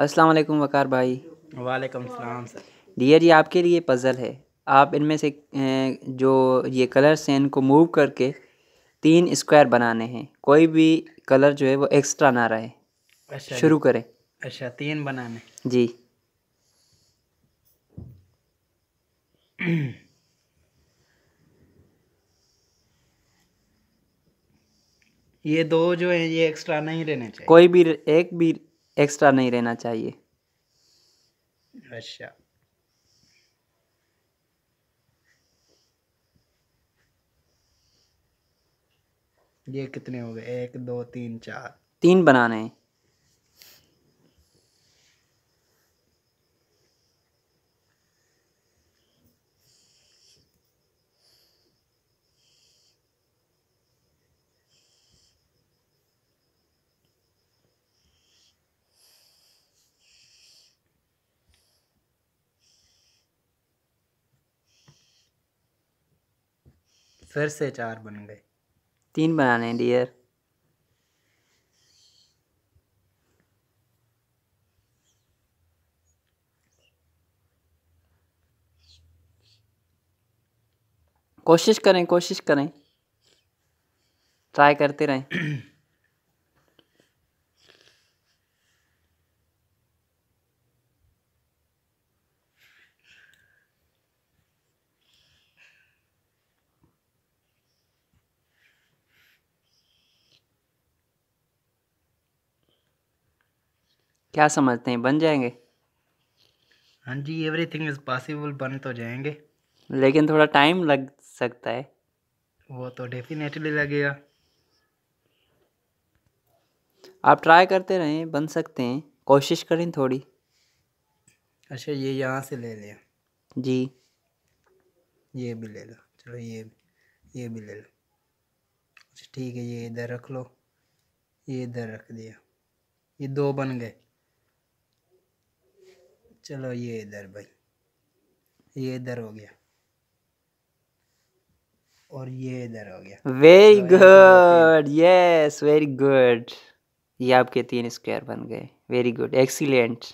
अस्सलाम वालेकुम वकार भाई वालेकुम सलाम सर डियर जी आपके लिए पज़ल है आप इनमें से जो ये कलर्स हैं इनको मूव करके तीन स्क्वायर बनाने हैं कोई भी कलर जो है वो एक्स्ट्रा ना रहे अच्छा शुरू करें अच्छा तीन बनाने जी ये दो जो है ये एक्स्ट्रा नहीं रहने चाहिए कोई भी एक भी एक्स्ट्रा नहीं रहना चाहिए अच्छा ये कितने हो गए एक दो तीन चार तीन बनाने हैं फिर से चार बन गए तीन बनाने डियर कोशिश करें कोशिश करें ट्राई करते रहें क्या समझते हैं बन जाएंगे हाँ जी एवरीथिंग इज़ पॉसिबल बन तो जाएंगे लेकिन थोड़ा टाइम लग सकता है वो तो डेफिनेटली लगेगा आप ट्राई करते रहें बन सकते हैं कोशिश करें थोड़ी अच्छा ये यहाँ से ले लिया जी ये भी ले लो चलो ये ये भी ले लो अच्छा ठीक है ये इधर रख लो ये इधर रख दिया ये दो बन गए चलो ये इधर भाई ये इधर हो गया और ये इधर हो गया very good yes very good ये आपके तीन स्क्वायर बन गए वेरी गुड एक्सीलेंट